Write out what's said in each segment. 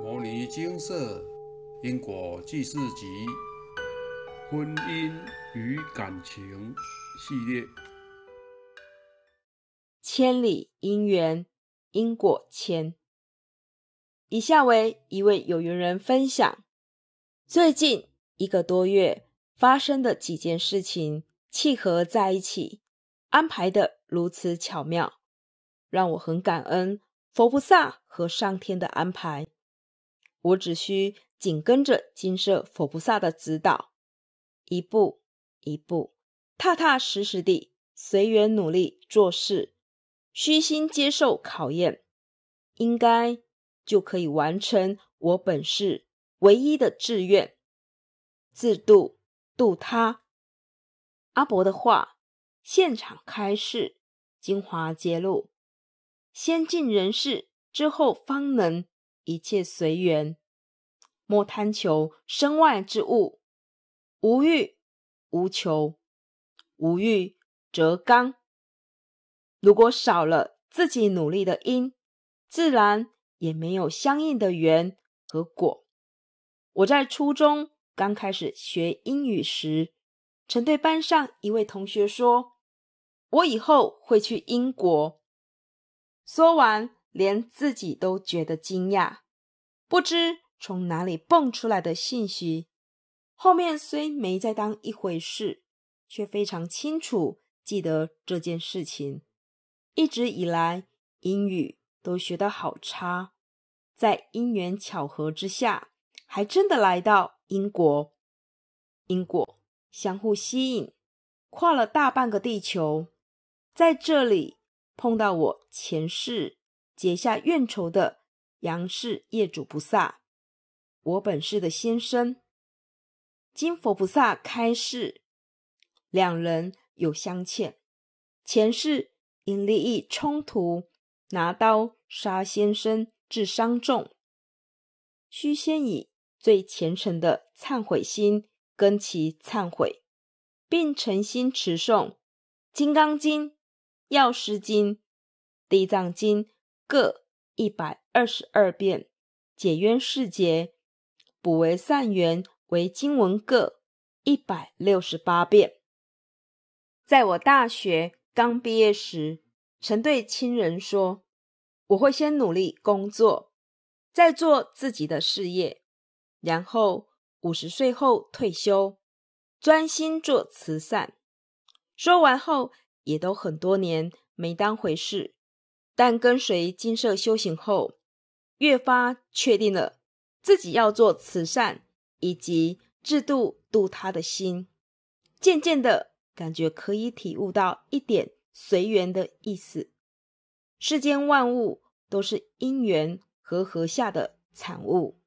《摩尼金色因果记事集》婚姻与感情系列，《千里姻缘因果签。以下为一位有缘人分享最近一个多月发生的几件事情，契合在一起，安排的如此巧妙，让我很感恩佛菩萨和上天的安排。我只需紧跟着金色佛菩萨的指导，一步一步，踏踏实实地随缘努力做事，虚心接受考验，应该就可以完成我本世唯一的志愿——自度度他。阿伯的话，现场开示精华揭露：先进人事，之后方能。一切随缘，莫贪求身外之物。无欲无求，无欲则刚。如果少了自己努力的因，自然也没有相应的缘和果。我在初中刚开始学英语时，曾对班上一位同学说：“我以后会去英国。”说完。连自己都觉得惊讶，不知从哪里蹦出来的信息。后面虽没再当一回事，却非常清楚记得这件事情。一直以来，英语都学得好差，在因缘巧合之下，还真的来到英国。因果相互吸引，跨了大半个地球，在这里碰到我前世。结下怨仇的杨氏业主菩萨，我本世的先生，金佛菩萨开示，两人有相欠，前世因利益冲突，拿刀杀先生，致伤重，须先以最虔诚的忏悔心跟其忏悔，并诚心持诵《金刚经》《药师经》《地藏经》。各一百二十二遍解冤释结补为善缘为经文各一百六十八遍。在我大学刚毕业时，曾对亲人说：“我会先努力工作，再做自己的事业，然后五十岁后退休，专心做慈善。”说完后，也都很多年没当回事。但跟随金舍修行后，越发确定了自己要做慈善以及制度度他的心，渐渐的感觉可以体悟到一点随缘的意思。世间万物都是因缘和合下的产物，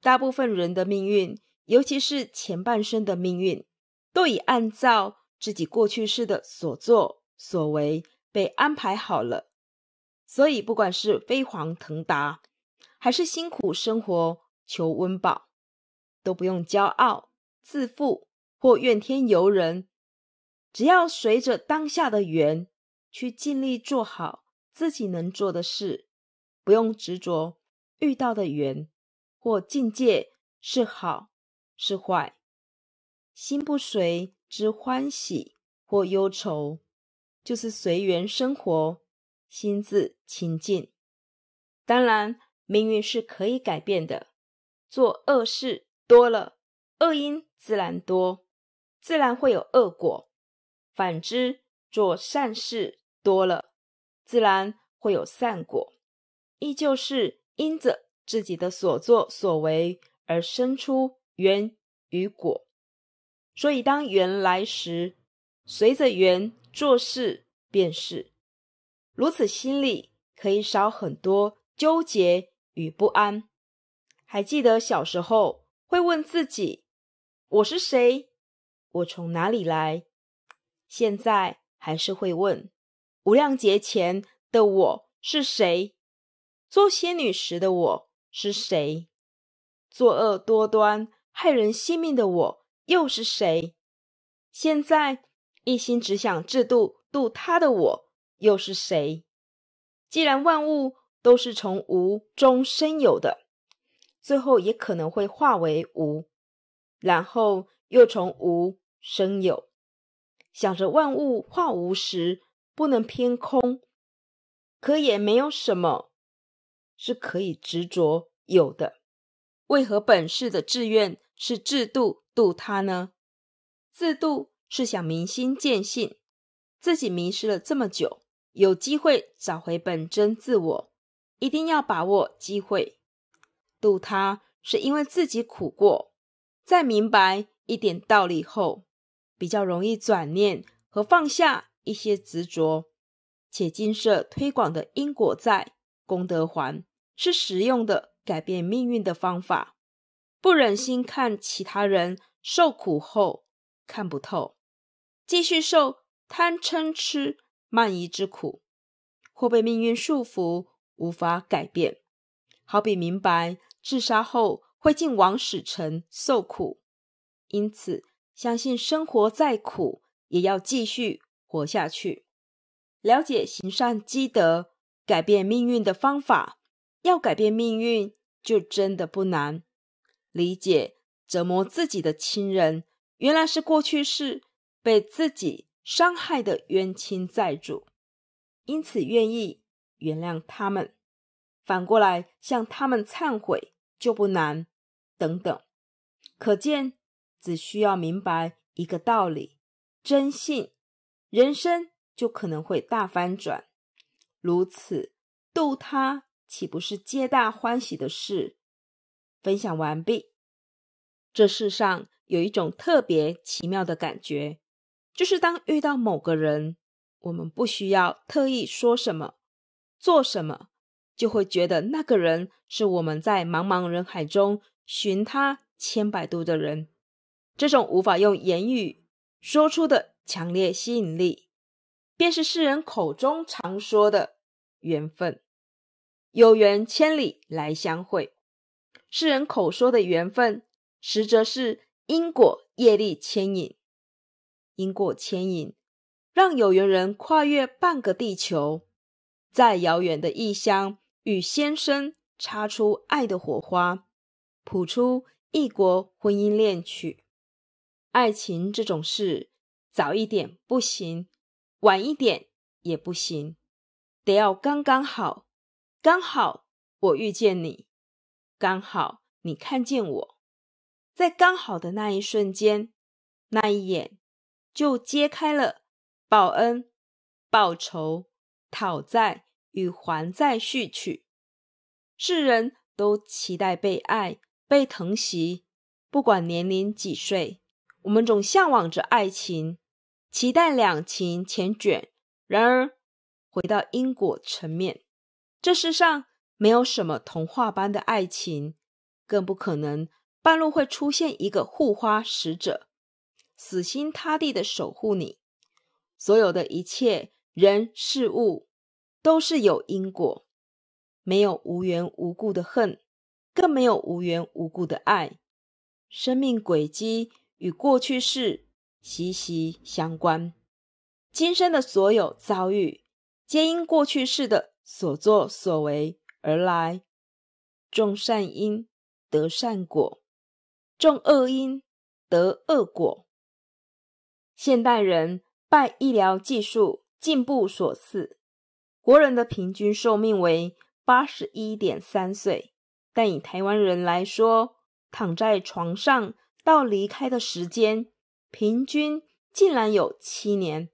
大部分人的命运，尤其是前半生的命运，都已按照自己过去式的所作所为被安排好了。所以，不管是飞黄腾达，还是辛苦生活求温饱，都不用骄傲、自负或怨天尤人。只要随着当下的缘去尽力做好自己能做的事，不用执着遇到的缘或境界是好是坏。心不随之欢喜或忧愁，就是随缘生活。心自清净，当然命运是可以改变的。做恶事多了，恶因自然多，自然会有恶果；反之，做善事多了，自然会有善果。依旧是因着自己的所作所为而生出缘与果。所以，当缘来时，随着缘做事便是。如此，心里可以少很多纠结与不安。还记得小时候会问自己：“我是谁？我从哪里来？”现在还是会问：无量劫前的我是谁？做仙女时的我是谁？作恶多端、害人性命的我又是谁？现在一心只想制度度他的我。又是谁？既然万物都是从无中生有的，最后也可能会化为无，然后又从无生有。想着万物化无时，不能偏空，可也没有什么是可以执着有的。为何本世的志愿是制度度他呢？制度是想明心见性，自己迷失了这么久。有机会找回本真自我，一定要把握机会。渡他是因为自己苦过，在明白一点道理后，比较容易转念和放下一些执着。且金色推广的因果债功德环是实用的改变命运的方法。不忍心看其他人受苦后看不透，继续受贪嗔痴。慢移之苦，或被命运束缚，无法改变。好比明白自杀后会进往室臣受苦，因此相信生活再苦也要继续活下去。了解行善积德改变命运的方法，要改变命运就真的不难。理解折磨自己的亲人，原来是过去式，被自己。伤害的冤亲债主，因此愿意原谅他们，反过来向他们忏悔就不难。等等，可见只需要明白一个道理，真信人生就可能会大翻转。如此逗他，岂不是皆大欢喜的事？分享完毕。这世上有一种特别奇妙的感觉。就是当遇到某个人，我们不需要特意说什么、做什么，就会觉得那个人是我们在茫茫人海中寻他千百度的人。这种无法用言语说出的强烈吸引力，便是世人口中常说的缘分。有缘千里来相会，世人口说的缘分，实则是因果业力牵引。因果牵引，让有缘人跨越半个地球，在遥远的异乡与先生擦出爱的火花，谱出异国婚姻恋曲。爱情这种事，早一点不行，晚一点也不行，得要刚刚好。刚好我遇见你，刚好你看见我，在刚好的那一瞬间，那一眼。就揭开了报恩、报仇、讨债与还债序曲。世人都期待被爱、被疼惜，不管年龄几岁，我们总向往着爱情，期待两情缱绻。然而，回到因果层面，这世上没有什么童话般的爱情，更不可能半路会出现一个护花使者。死心塌地的守护你，所有的一切人事物都是有因果，没有无缘无故的恨，更没有无缘无故的爱。生命轨迹与过去世息息相关，今生的所有遭遇皆因过去世的所作所为而来。种善因得善果，种恶因得恶果。现代人拜医疗技术进步所赐，国人的平均寿命为八十一点三岁。但以台湾人来说，躺在床上到离开的时间，平均竟然有七年。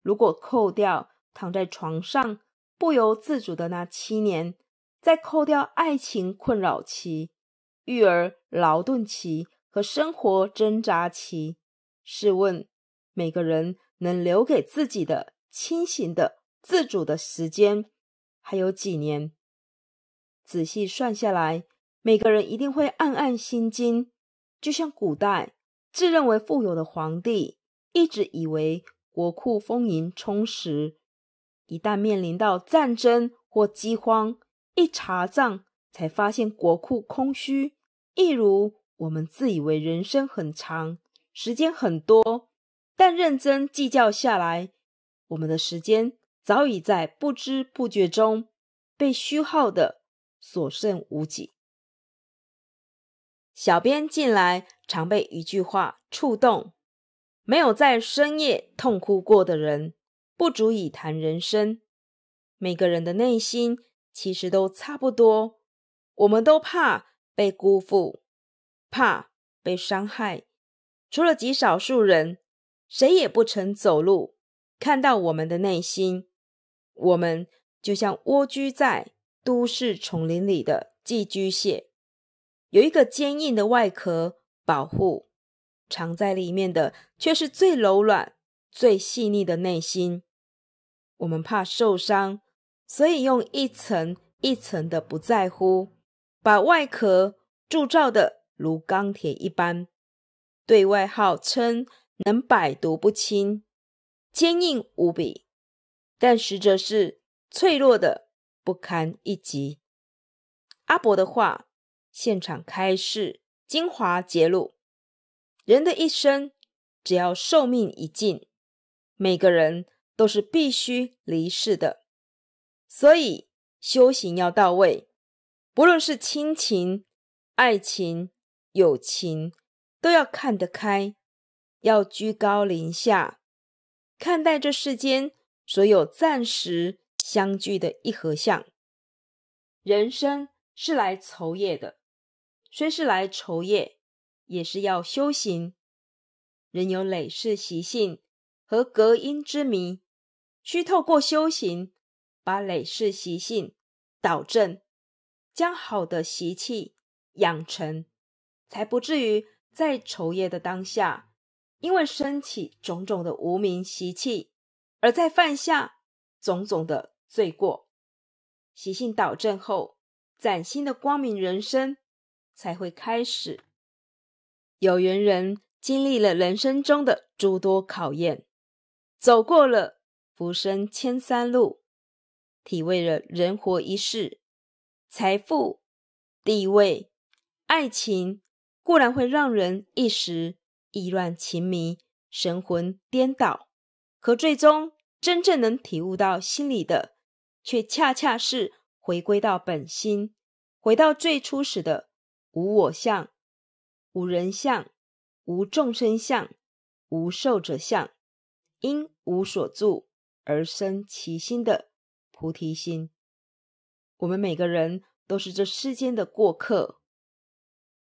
如果扣掉躺在床上不由自主的那七年，再扣掉爱情困扰期、育儿劳顿期和生活挣扎期，试问？每个人能留给自己的清醒的自主的时间还有几年？仔细算下来，每个人一定会暗暗心惊。就像古代自认为富有的皇帝，一直以为国库丰盈充实，一旦面临到战争或饥荒，一查账才发现国库空虚。一如我们自以为人生很长，时间很多。但认真计较下来，我们的时间早已在不知不觉中被虚耗的所剩无几。小编近来常被一句话触动：没有在深夜痛哭过的人，不足以谈人生。每个人的内心其实都差不多，我们都怕被辜负，怕被伤害。除了极少数人。谁也不曾走路看到我们的内心，我们就像蜗居在都市丛林里的寄居蟹，有一个坚硬的外壳保护，藏在里面的却是最柔软、最细腻的内心。我们怕受伤，所以用一层一层的不在乎，把外壳铸造的如钢铁一般，对外号称。能百毒不侵，坚硬无比，但实则是脆弱的不堪一击。阿伯的话，现场开示精华揭露：人的一生，只要寿命已尽，每个人都是必须离世的。所以修行要到位，不论是亲情、爱情、友情，都要看得开。要居高临下看待这世间所有暂时相聚的一合相，人生是来酬业的，虽是来酬业，也是要修行。人有累世习性和隔音之谜，需透过修行把累世习性导正，将好的习气养成，才不至于在酬业的当下。因为升起种种的无名习气，而在犯下种种的罪过，习性导正后，崭新的光明人生才会开始。有缘人经历了人生中的诸多考验，走过了浮生千山路，体味了人活一世，财富、地位、爱情固然会让人一时。意乱情迷，神魂颠倒，可最终真正能体悟到心里的，却恰恰是回归到本心，回到最初时的无我相、无人相、无众生相、无受者相，因无所住而生其心的菩提心。我们每个人都是这世间的过客，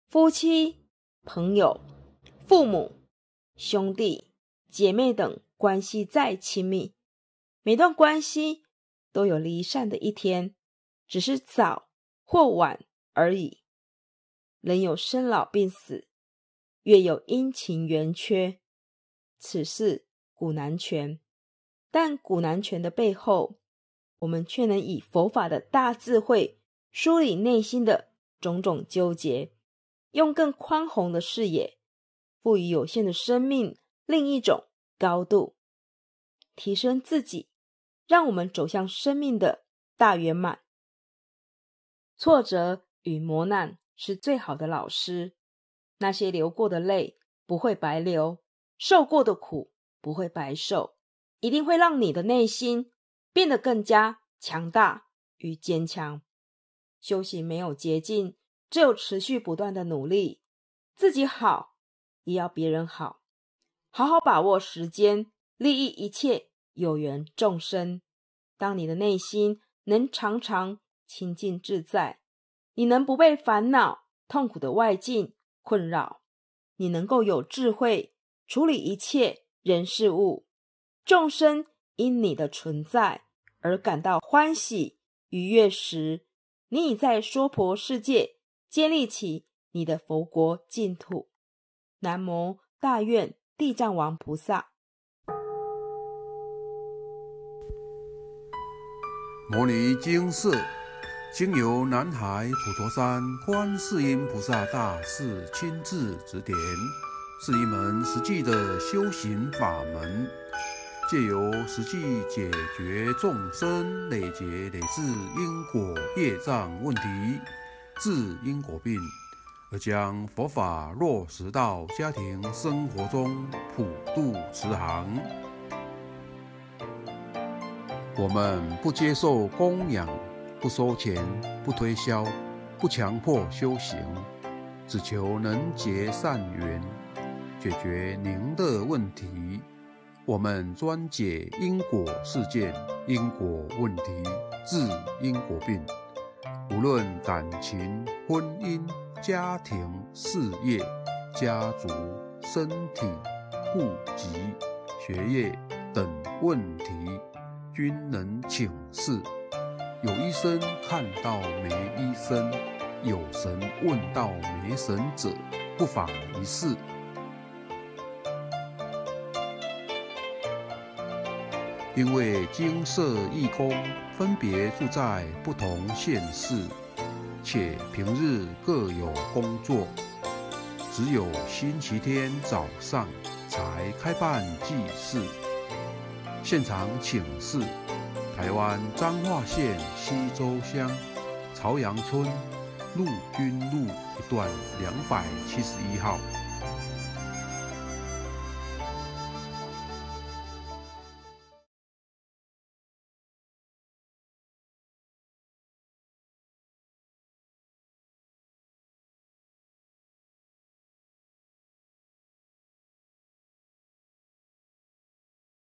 夫妻、朋友。父母、兄弟、姐妹等关系再亲密，每段关系都有离散的一天，只是早或晚而已。人有生老病死，月有阴晴圆缺，此事古难全。但古难全的背后，我们却能以佛法的大智慧梳理内心的种种纠结，用更宽宏的视野。赋予有限的生命另一种高度，提升自己，让我们走向生命的大圆满。挫折与磨难是最好的老师，那些流过的泪不会白流，受过的苦不会白受，一定会让你的内心变得更加强大与坚强。修行没有捷径，只有持续不断的努力，自己好。也要别人好，好好把握时间，利益一切有缘众生。当你的内心能常常清净自在，你能不被烦恼、痛苦的外境困扰，你能够有智慧处理一切人事物，众生因你的存在而感到欢喜愉悦时，你已在娑婆世界建立起你的佛国净土。南无大愿地藏王菩萨。摩尼经释，经由南海普陀山观世音菩萨大士亲自指点，是一门实际的修行法门，借由实际解决众生累劫累世因果业障问题，治因果病。而将佛法落实到家庭生活中，普渡慈航。我们不接受供养，不收钱，不推销，不强迫修行，只求能结善缘，解决您的问题。我们专解因果事件、因果问题、治因果病，无论感情、婚姻。家庭、事业、家族、身体、户籍、学业等问题，均能请示。有医生看到没医生，有神问到没神者，不妨一试。因为金色义工分别住在不同县市。且平日各有工作，只有星期天早上才开办祭祀。现场请示：台湾彰化县西周乡朝阳村陆军路一段两百七十一号。